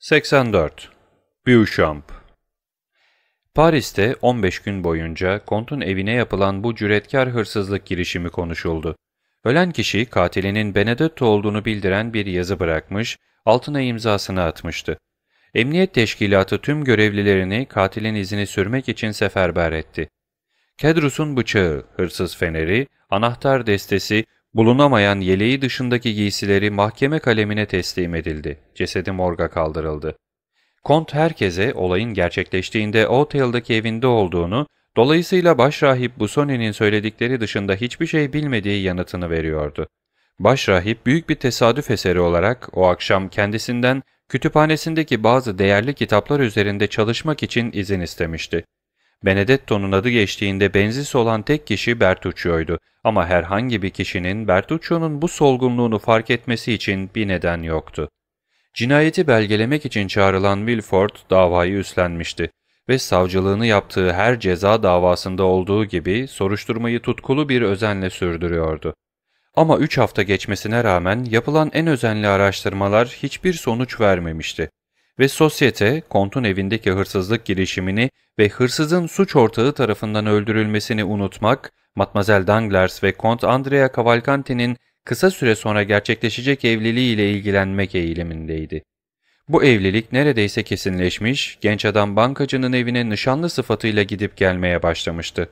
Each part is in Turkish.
84. Beauchamp Paris'te 15 gün boyunca kontun evine yapılan bu cüretkar hırsızlık girişimi konuşuldu. Ölen kişi katilinin Benedetto olduğunu bildiren bir yazı bırakmış, altına imzasını atmıştı. Emniyet teşkilatı tüm görevlilerini katilin izini sürmek için seferber etti. Kedrus'un bıçağı, hırsız feneri, anahtar destesi, Bulunamayan yeleği dışındaki giysileri mahkeme kalemine teslim edildi. Cesedi morga kaldırıldı. Kont herkese olayın gerçekleştiğinde Oatale'daki evinde olduğunu, dolayısıyla başrahip Busoni'nin söyledikleri dışında hiçbir şey bilmediği yanıtını veriyordu. Başrahip büyük bir tesadüf eseri olarak o akşam kendisinden kütüphanesindeki bazı değerli kitaplar üzerinde çalışmak için izin istemişti. Benedetto'nun adı geçtiğinde benzis olan tek kişi Bertuccio'ydu ama herhangi bir kişinin Bertuccio'nun bu solgunluğunu fark etmesi için bir neden yoktu. Cinayeti belgelemek için çağrılan Wilford davayı üstlenmişti ve savcılığını yaptığı her ceza davasında olduğu gibi soruşturmayı tutkulu bir özenle sürdürüyordu. Ama 3 hafta geçmesine rağmen yapılan en özenli araştırmalar hiçbir sonuç vermemişti ve sosyete Kont'un evindeki hırsızlık girişimini ve hırsızın suç ortağı tarafından öldürülmesini unutmak, Matmazel Danglars ve Kont Andrea Cavalcanti'nin kısa süre sonra gerçekleşecek evliliği ile ilgilenmek eğilimindeydi. Bu evlilik neredeyse kesinleşmiş, genç adam bankacının evine nişanlı sıfatıyla gidip gelmeye başlamıştı.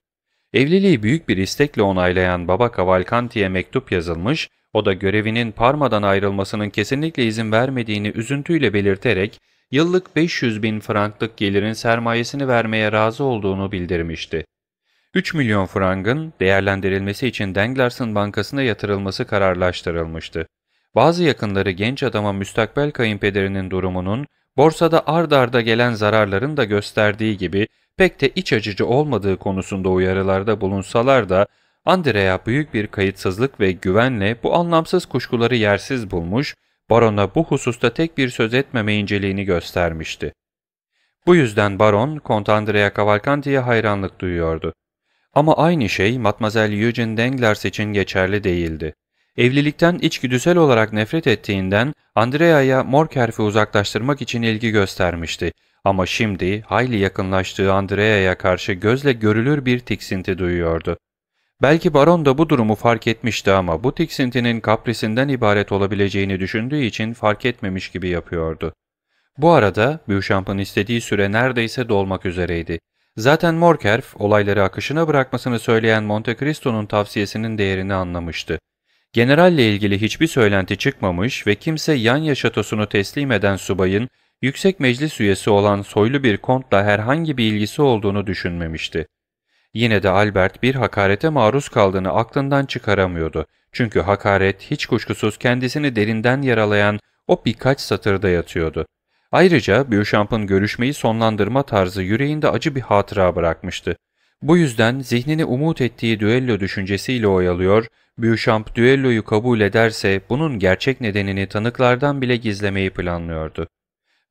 Evliliği büyük bir istekle onaylayan baba Cavalcanti'ye mektup yazılmış, o da görevinin Parma'dan ayrılmasının kesinlikle izin vermediğini üzüntüyle belirterek yıllık 500 bin franklık gelirin sermayesini vermeye razı olduğunu bildirmişti. 3 milyon frangın değerlendirilmesi için Denglars'ın bankasına yatırılması kararlaştırılmıştı. Bazı yakınları genç adama müstakbel kayınpederinin durumunun, borsada ard arda gelen zararların da gösterdiği gibi pek de iç acıcı olmadığı konusunda uyarılarda bulunsalar da, Andrea büyük bir kayıtsızlık ve güvenle bu anlamsız kuşkuları yersiz bulmuş, barona bu hususta tek bir söz etmeme inceliğini göstermişti. Bu yüzden baron Kont Andrea Cavalcanti'ye hayranlık duyuyordu. Ama aynı şey Matmazel Eugene Danglars için geçerli değildi. Evlilikten içgüdüsel olarak nefret ettiğinden Andrea'ya Morkerf'i uzaklaştırmak için ilgi göstermişti. Ama şimdi hayli yakınlaştığı Andrea'ya karşı gözle görülür bir tiksinti duyuyordu. Belki baron da bu durumu fark etmişti ama bu tiksintinin kaprisinden ibaret olabileceğini düşündüğü için fark etmemiş gibi yapıyordu. Bu arada Büyüşamp'ın istediği süre neredeyse dolmak üzereydi. Zaten Morkerf olayları akışına bırakmasını söyleyen Monte Cristo'nun tavsiyesinin değerini anlamıştı. Generalle ilgili hiçbir söylenti çıkmamış ve kimse yan şatosunu teslim eden subayın yüksek meclis üyesi olan soylu bir kontla herhangi bir ilgisi olduğunu düşünmemişti. Yine de Albert bir hakarete maruz kaldığını aklından çıkaramıyordu. Çünkü hakaret hiç kuşkusuz kendisini derinden yaralayan o birkaç satırda yatıyordu. Ayrıca Beauchamp'ın görüşmeyi sonlandırma tarzı yüreğinde acı bir hatıra bırakmıştı. Bu yüzden zihnini umut ettiği düello düşüncesiyle oyalıyor, Beauchamp düelloyu kabul ederse bunun gerçek nedenini tanıklardan bile gizlemeyi planlıyordu.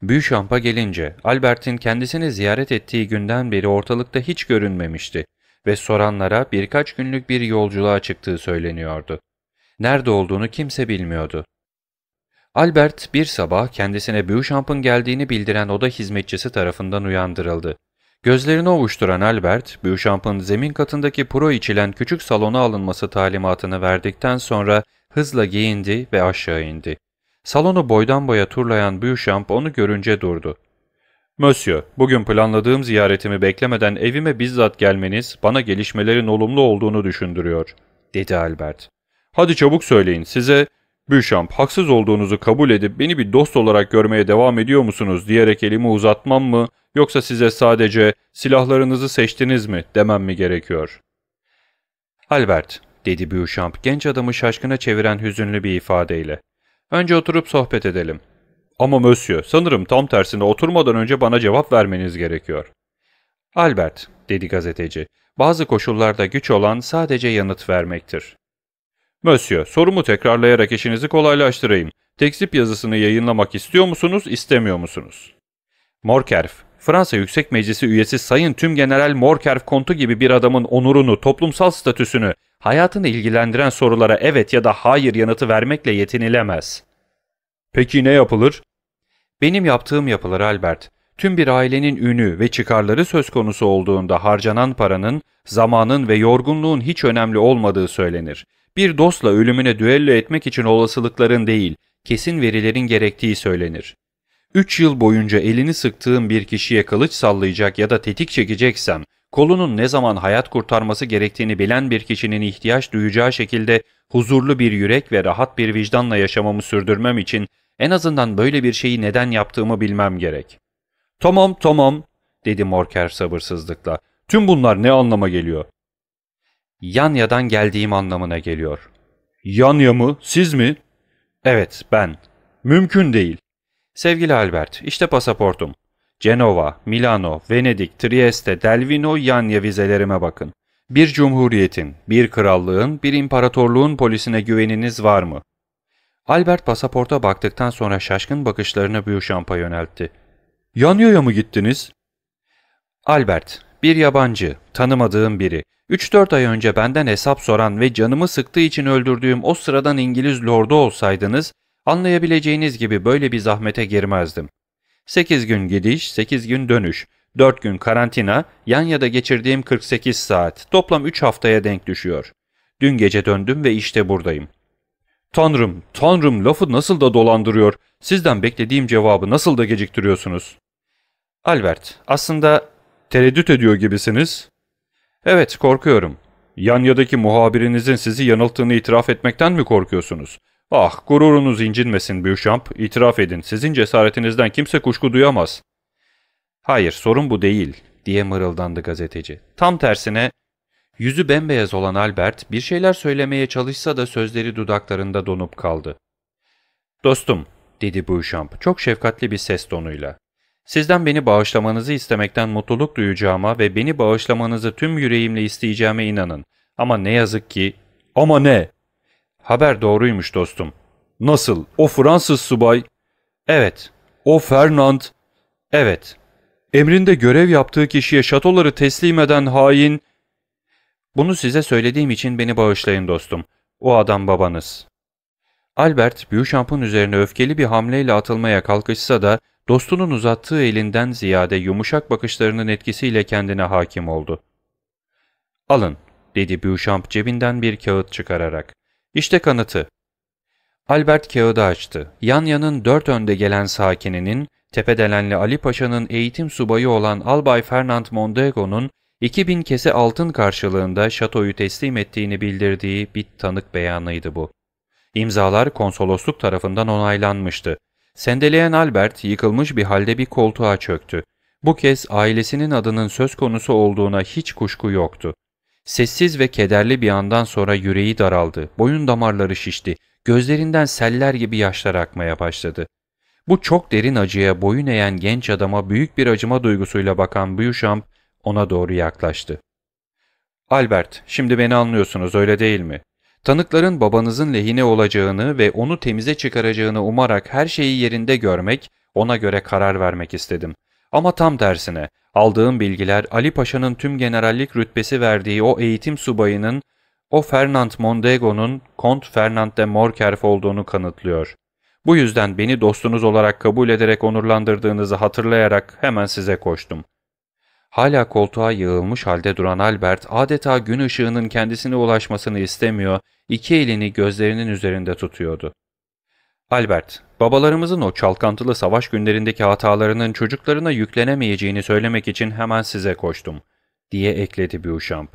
Büyüşamp'a gelince Albert'in kendisini ziyaret ettiği günden beri ortalıkta hiç görünmemişti ve soranlara birkaç günlük bir yolculuğa çıktığı söyleniyordu. Nerede olduğunu kimse bilmiyordu. Albert bir sabah kendisine Büyüşamp'ın geldiğini bildiren oda hizmetçisi tarafından uyandırıldı. Gözlerini ovuşturan Albert, Büyüşamp'ın zemin katındaki pro içilen küçük salona alınması talimatını verdikten sonra hızla giyindi ve aşağı indi. Salonu boydan boya turlayan Büyüşamp onu görünce durdu. ''Monsieur, bugün planladığım ziyaretimi beklemeden evime bizzat gelmeniz bana gelişmelerin olumlu olduğunu düşündürüyor.'' dedi Albert. ''Hadi çabuk söyleyin size, Büyüşamp haksız olduğunuzu kabul edip beni bir dost olarak görmeye devam ediyor musunuz diyerek elimi uzatmam mı yoksa size sadece silahlarınızı seçtiniz mi demem mi gerekiyor?'' ''Albert'' dedi Büyüşamp genç adamı şaşkına çeviren hüzünlü bir ifadeyle. Önce oturup sohbet edelim. Ama Monsieur, sanırım tam tersine oturmadan önce bana cevap vermeniz gerekiyor. Albert, dedi gazeteci, bazı koşullarda güç olan sadece yanıt vermektir. Monsieur, sorumu tekrarlayarak işinizi kolaylaştırayım. Tekzip yazısını yayınlamak istiyor musunuz, istemiyor musunuz? Morkerf, Fransa Yüksek Meclisi üyesi Sayın Tüm General Morkerf Kontu gibi bir adamın onurunu, toplumsal statüsünü hayatını ilgilendiren sorulara evet ya da hayır yanıtı vermekle yetinilemez. Peki ne yapılır? Benim yaptığım yapılır Albert. Tüm bir ailenin ünü ve çıkarları söz konusu olduğunda harcanan paranın, zamanın ve yorgunluğun hiç önemli olmadığı söylenir. Bir dostla ölümüne düello etmek için olasılıkların değil, kesin verilerin gerektiği söylenir. Üç yıl boyunca elini sıktığım bir kişiye kılıç sallayacak ya da tetik çekeceksem kolunun ne zaman hayat kurtarması gerektiğini bilen bir kişinin ihtiyaç duyacağı şekilde huzurlu bir yürek ve rahat bir vicdanla yaşamamı sürdürmem için en azından böyle bir şeyi neden yaptığımı bilmem gerek. Tamam tamam dedi Morker sabırsızlıkla. Tüm bunlar ne anlama geliyor? Yanya'dan geldiğim anlamına geliyor. Yanya mı? Siz mi? Evet ben. Mümkün değil. Sevgili Albert, işte pasaportum. Cenova, Milano, Venedik, Trieste, Delvino, Yanya vizelerime bakın. Bir cumhuriyetin, bir krallığın, bir imparatorluğun polisine güveniniz var mı? Albert pasaporta baktıktan sonra şaşkın bakışlarını Büyüşamp'a yöneltti. Yanya'ya mı gittiniz? Albert, bir yabancı, tanımadığım biri. 3-4 ay önce benden hesap soran ve canımı sıktığı için öldürdüğüm o sıradan İngiliz lordu olsaydınız, anlayabileceğiniz gibi böyle bir zahmete girmezdim. 8 gün gidiş, 8 gün dönüş, 4 gün karantina, yan ya da geçirdiğim 48 saat, toplam 3 haftaya denk düşüyor. Dün gece döndüm ve işte buradayım. Tanrım, tanrım lafı nasıl da dolandırıyor, sizden beklediğim cevabı nasıl da geciktiriyorsunuz? Albert, aslında tereddüt ediyor gibisiniz. Evet, korkuyorum. Yanya'daki muhabirinizin sizi yanılttığını itiraf etmekten mi korkuyorsunuz? Ah gururunuz incinmesin Büyükşamp, itiraf edin sizin cesaretinizden kimse kuşku duyamaz. Hayır sorun bu değil diye mırıldandı gazeteci. Tam tersine yüzü bembeyaz olan Albert bir şeyler söylemeye çalışsa da sözleri dudaklarında donup kaldı. Dostum dedi Büyükşamp çok şefkatli bir ses tonuyla. Sizden beni bağışlamanızı istemekten mutluluk duyacağıma ve beni bağışlamanızı tüm yüreğimle isteyeceğime inanın. Ama ne yazık ki... Ama ne? Haber doğruymuş dostum. Nasıl? O Fransız subay? Evet. O Fernand? Evet. Emrinde görev yaptığı kişiye şatoları teslim eden hain... Bunu size söylediğim için beni bağışlayın dostum. O adam babanız. Albert, Büyüşamp'ın üzerine öfkeli bir hamleyle atılmaya kalkışsa da dostunun uzattığı elinden ziyade yumuşak bakışlarının etkisiyle kendine hakim oldu. ''Alın.'' dedi Büyüşamp cebinden bir kağıt çıkararak. İşte kanıtı. Albert kağıdı açtı. Yan Yanya'nın dört önde gelen sakininin, Tepedelenli Ali Paşa'nın eğitim subayı olan Albay Fernand Mondego'nun 2000 kese altın karşılığında şatoyu teslim ettiğini bildirdiği bir tanık beyanıydı bu. İmzalar konsolosluk tarafından onaylanmıştı. Sendeleyen Albert yıkılmış bir halde bir koltuğa çöktü. Bu kez ailesinin adının söz konusu olduğuna hiç kuşku yoktu. Sessiz ve kederli bir andan sonra yüreği daraldı, boyun damarları şişti, gözlerinden seller gibi yaşlar akmaya başladı. Bu çok derin acıya boyun eğen genç adama büyük bir acıma duygusuyla bakan Büyüşamp ona doğru yaklaştı. Albert, şimdi beni anlıyorsunuz öyle değil mi? Tanıkların babanızın lehine olacağını ve onu temize çıkaracağını umarak her şeyi yerinde görmek, ona göre karar vermek istedim. Ama tam tersine aldığım bilgiler Ali Paşa'nın tüm generallik rütbesi verdiği o eğitim subayının o Fernand Mondego'nun Kont Fernand de Morkerf olduğunu kanıtlıyor. Bu yüzden beni dostunuz olarak kabul ederek onurlandırdığınızı hatırlayarak hemen size koştum. Hala koltuğa yığılmış halde duran Albert adeta gün ışığının kendisine ulaşmasını istemiyor, iki elini gözlerinin üzerinde tutuyordu. Albert, babalarımızın o çalkantılı savaş günlerindeki hatalarının çocuklarına yüklenemeyeceğini söylemek için hemen size koştum, diye ekledi Büşamp.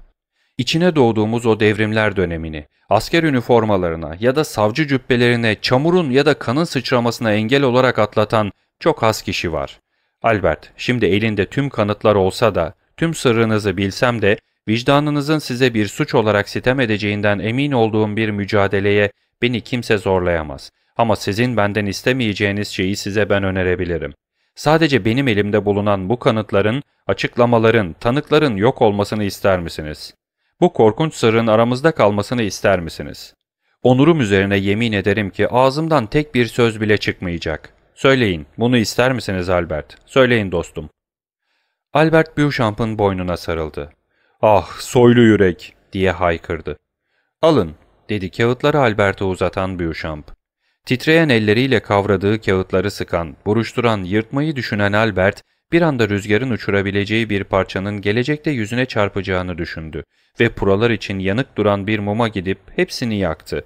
İçine doğduğumuz o devrimler dönemini, asker üniformalarına ya da savcı cübbelerine çamurun ya da kanın sıçramasına engel olarak atlatan çok az kişi var. Albert, şimdi elinde tüm kanıtlar olsa da, tüm sırrınızı bilsem de, vicdanınızın size bir suç olarak sitem edeceğinden emin olduğum bir mücadeleye beni kimse zorlayamaz.'' Ama sizin benden istemeyeceğiniz şeyi size ben önerebilirim. Sadece benim elimde bulunan bu kanıtların, açıklamaların, tanıkların yok olmasını ister misiniz? Bu korkunç sırrın aramızda kalmasını ister misiniz? Onurum üzerine yemin ederim ki ağzımdan tek bir söz bile çıkmayacak. Söyleyin, bunu ister misiniz Albert? Söyleyin dostum. Albert Beauchamp'ın boynuna sarıldı. Ah, soylu yürek, diye haykırdı. Alın, dedi kağıtları Albert'e uzatan Beauchamp. Titreyen elleriyle kavradığı kağıtları sıkan, buruşturan, yırtmayı düşünen Albert, bir anda rüzgarın uçurabileceği bir parçanın gelecekte yüzüne çarpacağını düşündü ve puralar için yanık duran bir muma gidip hepsini yaktı.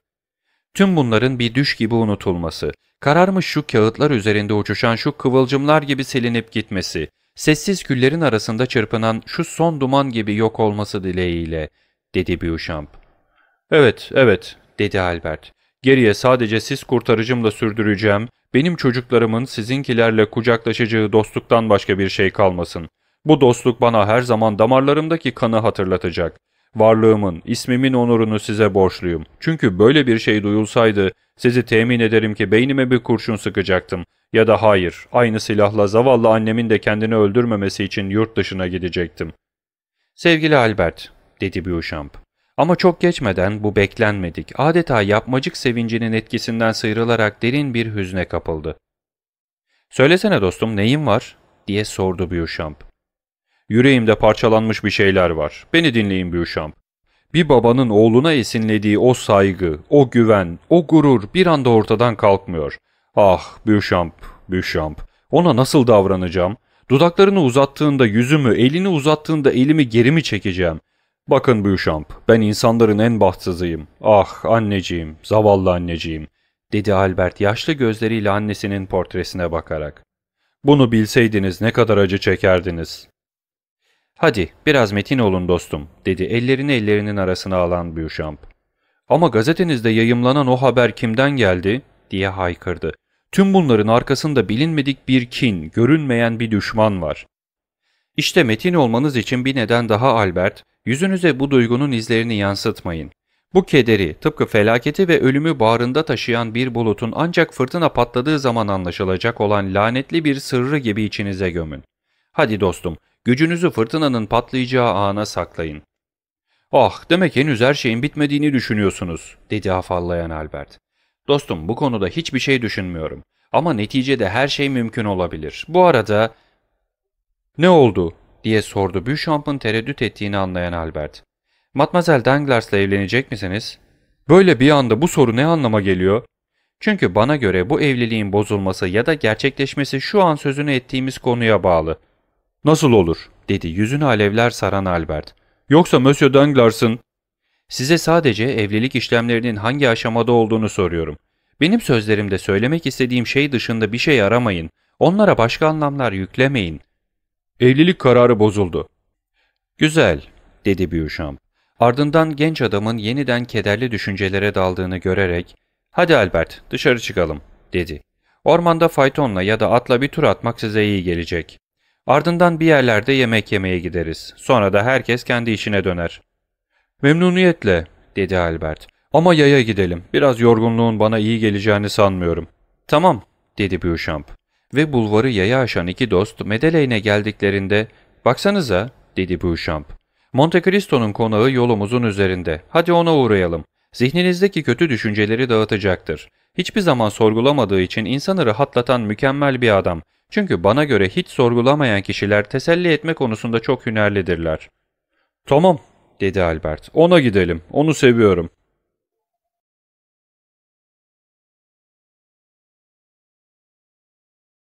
Tüm bunların bir düş gibi unutulması, kararmış şu kağıtlar üzerinde uçuşan şu kıvılcımlar gibi silinip gitmesi, sessiz küllerin arasında çırpınan şu son duman gibi yok olması dileğiyle, dedi Beauchamp. Evet, evet, dedi Albert. Geriye sadece siz kurtarıcımla sürdüreceğim, benim çocuklarımın sizinkilerle kucaklaşacağı dostluktan başka bir şey kalmasın. Bu dostluk bana her zaman damarlarımdaki kanı hatırlatacak. Varlığımın, ismimin onurunu size borçluyum. Çünkü böyle bir şey duyulsaydı sizi temin ederim ki beynime bir kurşun sıkacaktım. Ya da hayır, aynı silahla zavallı annemin de kendini öldürmemesi için yurt dışına gidecektim. Sevgili Albert, dedi Beauchamp, ama çok geçmeden bu beklenmedik, adeta yapmacık sevincinin etkisinden sıyrılarak derin bir hüzne kapıldı. ''Söylesene dostum neyin var?'' diye sordu Büyüşamp. ''Yüreğimde parçalanmış bir şeyler var. Beni dinleyin Büyüşamp. Bir babanın oğluna esinlediği o saygı, o güven, o gurur bir anda ortadan kalkmıyor. Ah Büyüşamp, Büyüşamp. Ona nasıl davranacağım? Dudaklarını uzattığında yüzümü, elini uzattığında elimi geri mi çekeceğim?'' Bakın Büyüşamp, ben insanların en bahtsızıyım. Ah anneciğim, zavallı anneciğim, dedi Albert yaşlı gözleriyle annesinin portresine bakarak. Bunu bilseydiniz ne kadar acı çekerdiniz. Hadi biraz metin olun dostum, dedi ellerini ellerinin arasına alan Büyüşamp. Ama gazetenizde yayımlanan o haber kimden geldi? diye haykırdı. Tüm bunların arkasında bilinmedik bir kin, görünmeyen bir düşman var. İşte metin olmanız için bir neden daha Albert, Yüzünüze bu duygunun izlerini yansıtmayın. Bu kederi, tıpkı felaketi ve ölümü bağrında taşıyan bir bulutun ancak fırtına patladığı zaman anlaşılacak olan lanetli bir sırrı gibi içinize gömün. Hadi dostum, gücünüzü fırtınanın patlayacağı ana saklayın. Ah, demek henüz her şeyin bitmediğini düşünüyorsunuz, dedi afallayan Albert. Dostum, bu konuda hiçbir şey düşünmüyorum. Ama neticede her şey mümkün olabilir. Bu arada... Ne oldu? diye sordu Büchamp'ın tereddüt ettiğini anlayan Albert. Matmazel Danglars'la evlenecek misiniz? Böyle bir anda bu soru ne anlama geliyor? Çünkü bana göre bu evliliğin bozulması ya da gerçekleşmesi şu an sözünü ettiğimiz konuya bağlı. Nasıl olur? dedi yüzünü alevler saran Albert. Yoksa Monsieur Danglars'ın... Size sadece evlilik işlemlerinin hangi aşamada olduğunu soruyorum. Benim sözlerimde söylemek istediğim şey dışında bir şey aramayın. Onlara başka anlamlar yüklemeyin. Evlilik kararı bozuldu. Güzel, dedi Büyüşam. Ardından genç adamın yeniden kederli düşüncelere daldığını görerek, ''Hadi Albert, dışarı çıkalım.'' dedi. ''Ormanda faytonla ya da atla bir tur atmak size iyi gelecek. Ardından bir yerlerde yemek yemeye gideriz. Sonra da herkes kendi işine döner.'' ''Memnuniyetle.'' dedi Albert. ''Ama yaya gidelim. Biraz yorgunluğun bana iyi geleceğini sanmıyorum.'' ''Tamam.'' dedi Büyüşamp ve bulvarı yaya aşan iki dost Medeleyne geldiklerinde ''Baksanıza'' dedi Beauchamp. Monte Cristo'nun konağı yolumuzun üzerinde. Hadi ona uğrayalım. Zihninizdeki kötü düşünceleri dağıtacaktır. Hiçbir zaman sorgulamadığı için insanı rahatlatan mükemmel bir adam. Çünkü bana göre hiç sorgulamayan kişiler teselli etme konusunda çok hünerlidirler. Tamam, dedi Albert. Ona gidelim. Onu seviyorum.